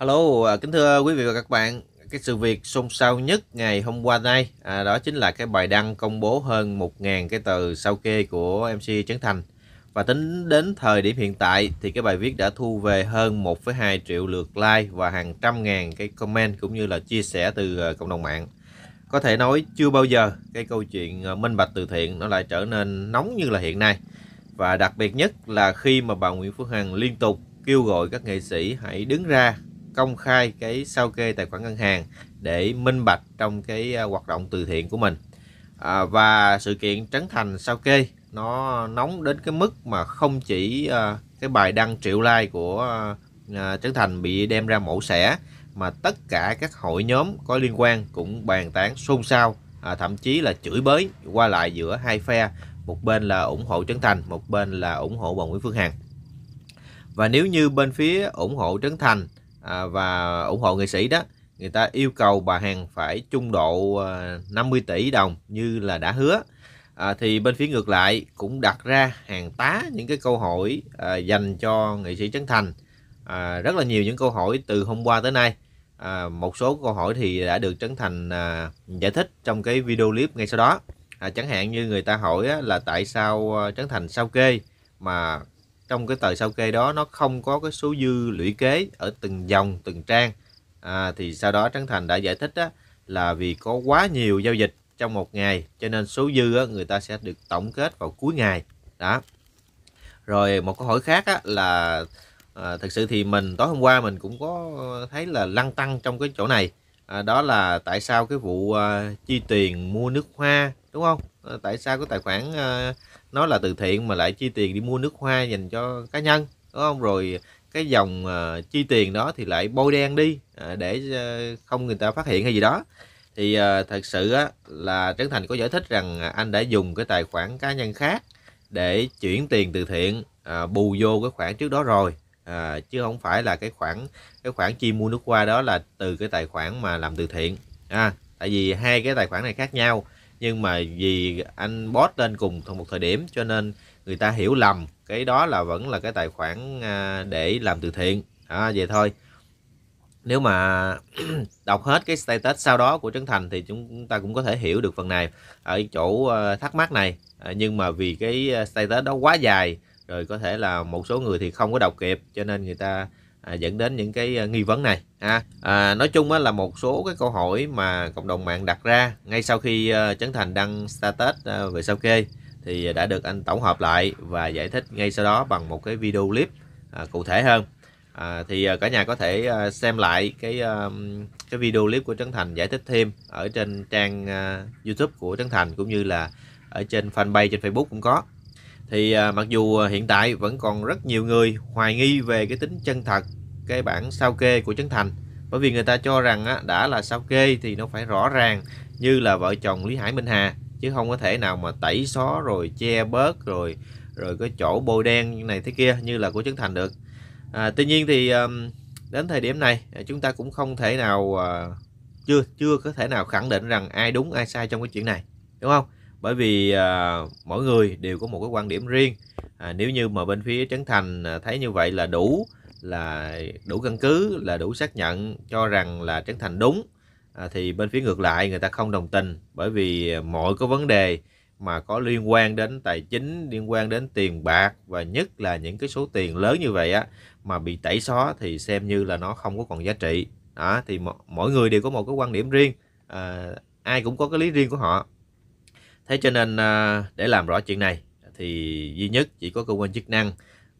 Hello, à, kính thưa quý vị và các bạn. Cái sự việc xôn xao nhất ngày hôm qua nay à, đó chính là cái bài đăng công bố hơn 1.000 cái từ sao kê của MC Trấn Thành. Và tính đến thời điểm hiện tại thì cái bài viết đã thu về hơn 1,2 triệu lượt like và hàng trăm ngàn cái comment cũng như là chia sẻ từ à, cộng đồng mạng. Có thể nói chưa bao giờ cái câu chuyện à, minh bạch từ thiện nó lại trở nên nóng như là hiện nay. Và đặc biệt nhất là khi mà bà Nguyễn Phương Hằng liên tục kêu gọi các nghệ sĩ hãy đứng ra công khai cái sao kê tài khoản ngân hàng để minh bạch trong cái à, hoạt động từ thiện của mình à, và sự kiện Trấn Thành sao kê nó nóng đến cái mức mà không chỉ à, cái bài đăng triệu like của à, à, Trấn Thành bị đem ra mổ xẻ mà tất cả các hội nhóm có liên quan cũng bàn tán xôn xao à, thậm chí là chửi bới qua lại giữa hai phe một bên là ủng hộ Trấn Thành một bên là ủng hộ bà Nguyễn Phương Hằng và nếu như bên phía ủng hộ Trấn Thành À, và ủng hộ nghệ sĩ đó người ta yêu cầu bà Hằng phải trung độ 50 à, tỷ đồng như là đã hứa à, thì bên phía ngược lại cũng đặt ra hàng tá những cái câu hỏi à, dành cho nghệ sĩ Trấn Thành à, rất là nhiều những câu hỏi từ hôm qua tới nay à, một số câu hỏi thì đã được Trấn Thành à, giải thích trong cái video clip ngay sau đó à, chẳng hạn như người ta hỏi á, là tại sao à, Trấn Thành sao kê mà trong cái tờ sao kê đó nó không có cái số dư lũy kế ở từng dòng từng trang à, thì sau đó Trấn Thành đã giải thích đó là vì có quá nhiều giao dịch trong một ngày cho nên số dư á, người ta sẽ được tổng kết vào cuối ngày đó rồi một câu hỏi khác á, là à, thực sự thì mình tối hôm qua mình cũng có thấy là lăn tăng trong cái chỗ này à, đó là tại sao cái vụ à, chi tiền mua nước hoa đúng không ờ, tại sao cái tài khoản ờ, nó là từ thiện mà lại chi tiền đi mua nước hoa dành cho cá nhân đúng không rồi cái dòng ờ, chi tiền đó thì lại bôi đen đi để không người ta phát hiện hay gì đó thì thật sự là Trấn Thành có giải thích rằng anh đã dùng cái tài khoản cá nhân khác để chuyển tiền từ thiện bù vô cái khoản trước đó rồi à, chứ không phải là cái khoản cái khoản chi mua nước hoa đó là từ cái tài khoản mà làm từ thiện à, tại vì hai cái tài khoản này khác nhau nhưng mà vì anh post lên cùng một thời điểm cho nên người ta hiểu lầm cái đó là vẫn là cái tài khoản à, để làm từ thiện à, vậy thôi nếu mà đọc hết cái status sau đó của Trấn Thành thì chúng ta cũng có thể hiểu được phần này ở chỗ à, thắc mắc này à, nhưng mà vì cái status đó quá dài rồi có thể là một số người thì không có đọc kịp cho nên người ta à, dẫn đến những cái à, nghi vấn này à, à, nói chung á, là một số cái câu hỏi mà cộng đồng mạng đặt ra ngay sau khi à, Trấn Thành đăng status à, về sao kê thì đã được anh tổng hợp lại và giải thích ngay sau đó bằng một cái video clip à, cụ thể hơn à, thì cả nhà có thể xem lại cái cái video clip của Trấn Thành giải thích thêm ở trên trang YouTube của Trấn Thành cũng như là ở trên fanpage trên Facebook cũng có thì à, mặc dù à, hiện tại vẫn còn rất nhiều người hoài nghi về cái tính chân thật cái bản sao kê của Trấn Thành bởi vì người ta cho rằng á, đã là sao kê thì nó phải rõ ràng như là vợ chồng Lý Hải Minh Hà chứ không có thể nào mà tẩy xóa rồi che bớt rồi rồi có chỗ bôi đen này thế kia như là của Trấn Thành được à, tuy nhiên thì đến thời điểm này à, chúng ta cũng không thể nào chưa chưa có thể nào khẳng định rằng ai đúng ai sai trong cái chuyện này đúng không bởi vì à, mỗi người đều có một cái quan điểm riêng à, nếu như mà bên phía trấn thành à, thấy như vậy là đủ là đủ căn cứ là đủ xác nhận cho rằng là trấn thành đúng à, thì bên phía ngược lại người ta không đồng tình bởi vì mọi cái vấn đề mà có liên quan đến tài chính liên quan đến tiền bạc và nhất là những cái số tiền lớn như vậy á mà bị tẩy xóa thì xem như là nó không có còn giá trị đó thì mỗi người đều có một cái quan điểm riêng à, ai cũng có cái lý riêng của họ thế cho nên à, để làm rõ chuyện này thì duy nhất chỉ có cơ quan chức năng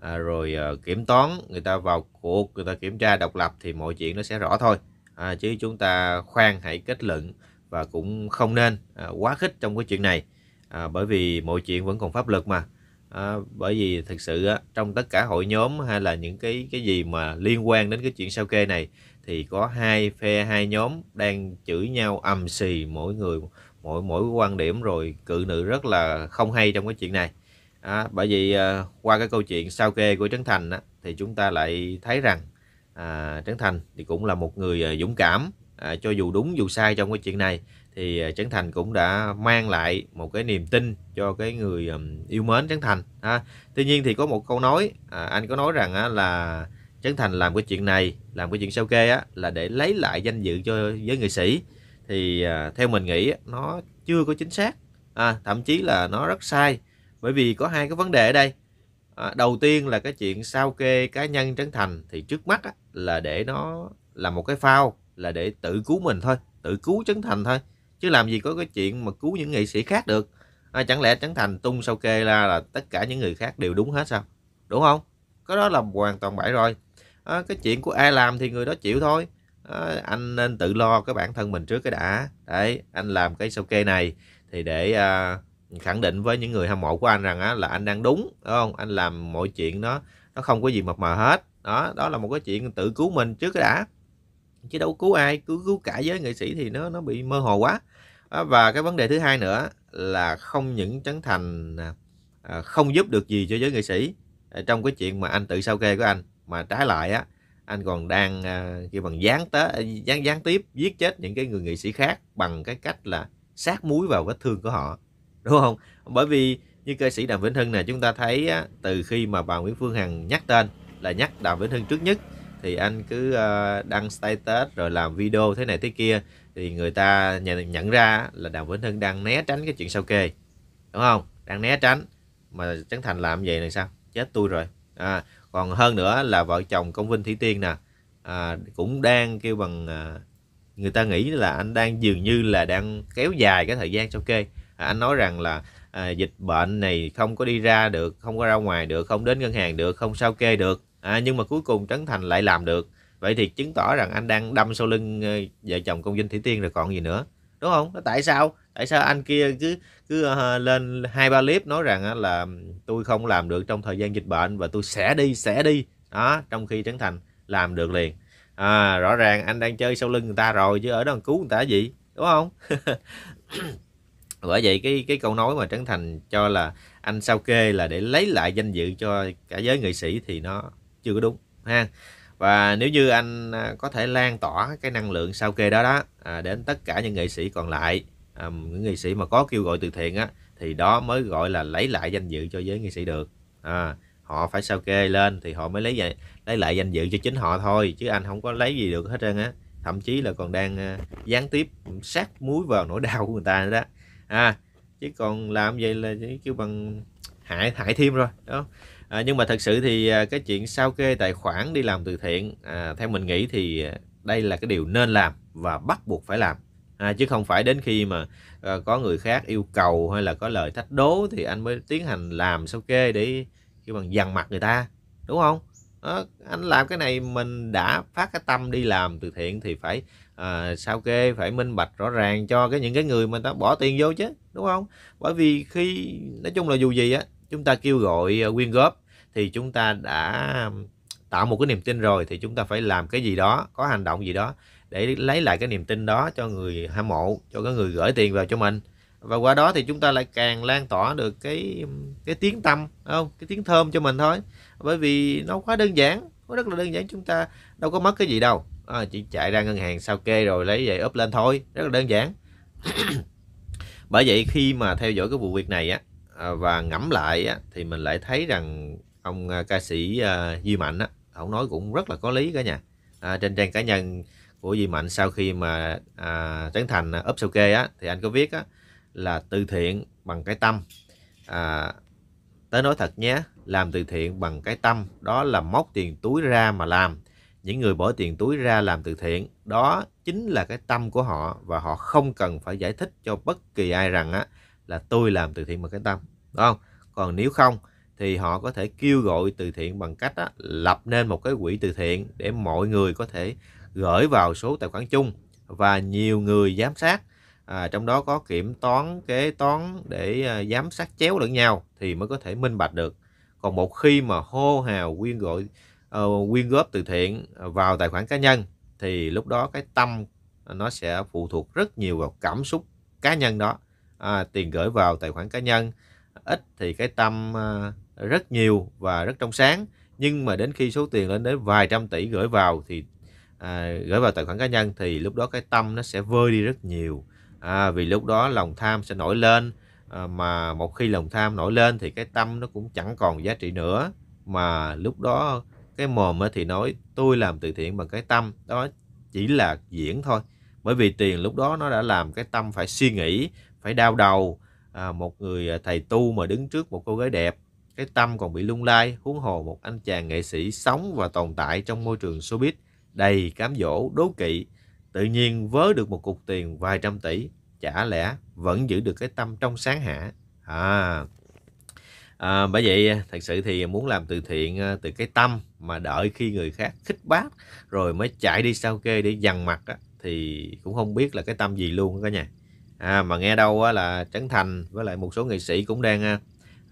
à, rồi à, kiểm toán người ta vào cuộc người ta kiểm tra độc lập thì mọi chuyện nó sẽ rõ thôi à, chứ chúng ta khoan hãy kết luận và cũng không nên à, quá khích trong cái chuyện này à, bởi vì mọi chuyện vẫn còn pháp luật mà à, bởi vì thực sự á, trong tất cả hội nhóm hay là những cái cái gì mà liên quan đến cái chuyện sao kê này thì có hai phe hai nhóm đang chửi nhau ầm xì mỗi người mỗi mỗi quan điểm rồi cự nữ rất là không hay trong cái chuyện này à, bởi vì à, qua cái câu chuyện sao kê của Trấn Thành á, thì chúng ta lại thấy rằng à, Trấn Thành thì cũng là một người à, dũng cảm à, cho dù đúng dù sai trong cái chuyện này thì à, Trấn Thành cũng đã mang lại một cái niềm tin cho cái người à, yêu mến Trấn Thành à, tuy nhiên thì có một câu nói à, anh có nói rằng á, là Trấn Thành làm cái chuyện này làm cái chuyện sao kê á, là để lấy lại danh dự cho giới nghệ sĩ thì à, theo mình nghĩ nó chưa có chính xác à, thậm chí là nó rất sai bởi vì có hai cái vấn đề ở đây à, đầu tiên là cái chuyện sao kê cá nhân trấn thành thì trước mắt là để nó là một cái phao là để tự cứu mình thôi tự cứu trấn thành thôi chứ làm gì có cái chuyện mà cứu những nghệ sĩ khác được à, chẳng lẽ trấn thành tung sao kê ra là tất cả những người khác đều đúng hết sao đúng không cái đó là hoàn toàn bậy rồi à, cái chuyện của ai làm thì người đó chịu thôi à, anh nên tự lo cái bản thân mình trước cái đã đấy anh làm cái sao kê này thì để à, khẳng định với những người hâm mộ của anh rằng á, là anh đang đúng đúng không anh làm mọi chuyện nó nó không có gì mập mờ hết đó đó là một cái chuyện tự cứu mình trước cái đã chứ đâu cứu ai cứu cứu cả giới nghệ sĩ thì nó nó bị mơ hồ quá đó, và cái vấn đề thứ hai nữa là không những Trấn Thành à, à không giúp được gì cho giới nghệ sĩ à, trong cái chuyện mà anh tự sao kê của anh mà trái lại á anh còn đang uh, kêu bằng gián tế gián gián tiếp giết chết những cái người nghệ sĩ khác bằng cái cách là sát muối vào vết thương của họ đúng không bởi vì như ca sĩ đàm vĩnh hưng này chúng ta thấy á, từ khi mà bà nguyễn phương hằng nhắc tên là nhắc đàm vĩnh hưng trước nhất thì anh cứ uh, đăng status rồi làm video thế này thế kia thì người ta nhận, nhận ra là đàm vĩnh hưng đang né tránh cái chuyện sao kê đúng không đang né tránh mà trấn thành làm vậy này sao chết tôi rồi à, còn hơn nữa là vợ chồng công vinh thủy tiên nè à, cũng đang kêu bằng à, người ta nghĩ là anh đang dường như là đang kéo dài cái thời gian cho kê à, anh nói rằng là à, dịch bệnh này không có đi ra được không có ra ngoài được không đến ngân hàng được không sao kê được à, nhưng mà cuối cùng trấn thành lại làm được vậy thì chứng tỏ rằng anh đang đâm sau lưng ờ, vợ chồng công vinh thủy tiên rồi còn gì nữa đúng không tại sao tại sao anh kia cứ cứ uh, lên hai ba clip nói rằng uh, là tôi không làm được trong thời gian dịch bệnh và tôi sẽ đi sẽ đi đó trong khi trấn thành làm được liền à, rõ ràng anh đang chơi sau lưng người ta rồi chứ ở đó cứu người ta gì đúng không bởi vậy cái cái câu nói mà trấn thành cho là anh sao kê là để lấy lại danh dự cho cả giới nghệ sĩ thì nó chưa có đúng ha và nếu như anh à, có thể lan tỏa cái năng lượng sao kê đó đó à, đến tất cả những nghệ sĩ còn lại à, những nghệ sĩ mà có kêu gọi từ thiện á thì đó mới gọi là lấy lại danh dự cho giới nghệ sĩ được à, họ phải sao kê lên thì họ mới lấy lại, lấy lại danh dự cho chính họ thôi chứ anh không có lấy gì được hết trơn á thậm chí là còn đang à, gián tiếp sát muối vào nỗi đau của người ta nữa đó à chứ còn làm vậy là kêu bằng hại hại thêm rồi đó à, nhưng mà thật sự thì à, cái chuyện sao kê tài khoản đi làm từ thiện à, theo mình nghĩ thì à, đây là cái điều nên làm và bắt buộc phải làm à, chứ không phải đến khi mà à, có người khác yêu cầu hay là có lời thách đố thì anh mới tiến hành làm sao kê để khi bằng dằn mặt người ta đúng không à, anh làm cái này mình đã phát cái tâm đi làm từ thiện thì phải à, sao kê phải minh bạch rõ ràng cho cái những cái người mà ta bỏ tiền vô chứ đúng không bởi vì khi nói chung là dù gì á chúng ta kêu gọi à, quyên góp thì chúng ta đã tạo một cái niềm tin rồi thì chúng ta phải làm cái gì đó có hành động gì đó để lấy lại cái niềm tin đó cho người hâm mộ cho cái người gửi tiền vào cho mình và qua đó thì chúng ta lại càng lan tỏa được cái cái tiếng tâm không cái tiếng thơm cho mình thôi bởi vì nó quá đơn giản nó rất là đơn giản chúng ta đâu có mất cái gì đâu à, chỉ chạy ra ngân hàng sao kê rồi lấy về up lên thôi rất là đơn giản bởi vậy khi mà theo dõi cái vụ việc này á à, và ngẫm lại á, thì mình lại thấy rằng ông à, ca sĩ à, Duy Mạnh á ông nói cũng rất là có lý cả nhà à, trên trang cá nhân của Duy Mạnh sau khi mà à, Trấn Thành à, up sao kê á thì anh có viết á là từ thiện bằng cái tâm à, tới nói thật nhé làm từ thiện bằng cái tâm đó là móc tiền túi ra mà làm những người bỏ tiền túi ra làm từ thiện đó chính là cái tâm của họ và họ không cần phải giải thích cho bất kỳ ai rằng á là tôi làm từ thiện bằng cái tâm đúng không còn nếu không thì họ có thể kêu gọi từ thiện bằng cách á, lập nên một cái quỹ từ thiện để mọi người có thể gửi vào số tài khoản chung và nhiều người giám sát à, trong đó có kiểm toán kế toán để à, giám sát chéo lẫn nhau thì mới có thể minh bạch được còn một khi mà hô hào quyên gọi uh, ờ, quyên góp từ thiện vào tài khoản cá nhân thì lúc đó cái tâm nó sẽ phụ thuộc rất nhiều vào cảm xúc cá nhân đó à, tiền gửi vào tài khoản cá nhân ít thì cái tâm à, rất nhiều và rất trong sáng nhưng mà đến khi số tiền lên đến vài trăm tỷ gửi vào thì à, gửi vào tài khoản cá nhân thì lúc đó cái tâm nó sẽ vơi đi rất nhiều à, vì lúc đó lòng tham sẽ nổi lên à, mà một khi lòng tham nổi lên thì cái tâm nó cũng chẳng còn giá trị nữa mà lúc đó cái mồm thì nói tôi làm từ thiện bằng cái tâm đó chỉ là diễn thôi bởi vì tiền lúc đó nó đã làm cái tâm phải suy nghĩ phải đau đầu à, một người à, thầy tu mà đứng trước một cô gái đẹp cái tâm còn bị lung lay huống hồ một anh chàng nghệ sĩ sống và tồn tại trong môi trường showbiz đầy cám dỗ đố kỵ tự nhiên vớ được một cục tiền vài trăm tỷ chả lẽ vẫn giữ được cái tâm trong sáng hả à, à bởi vậy thật sự thì muốn làm từ thiện à, từ cái tâm mà đợi khi người khác khích bác rồi mới chạy đi sao kê để dằn mặt á, thì cũng không biết là cái tâm gì luôn cả nhà à, mà nghe đâu á, là Trấn Thành với lại một số nghệ sĩ cũng đang à,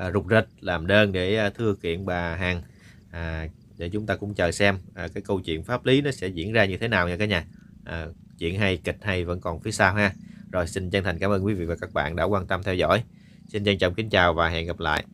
à, rục rịch làm đơn để à, thưa kiện bà Hằng à, để chúng ta cũng chờ xem à, cái câu chuyện pháp lý nó sẽ diễn ra như thế nào nha cả nhà à, chuyện hay kịch hay vẫn còn phía sau ha rồi xin chân thành cảm ơn quý vị và các bạn đã quan tâm theo dõi xin trân trọng kính chào và hẹn gặp lại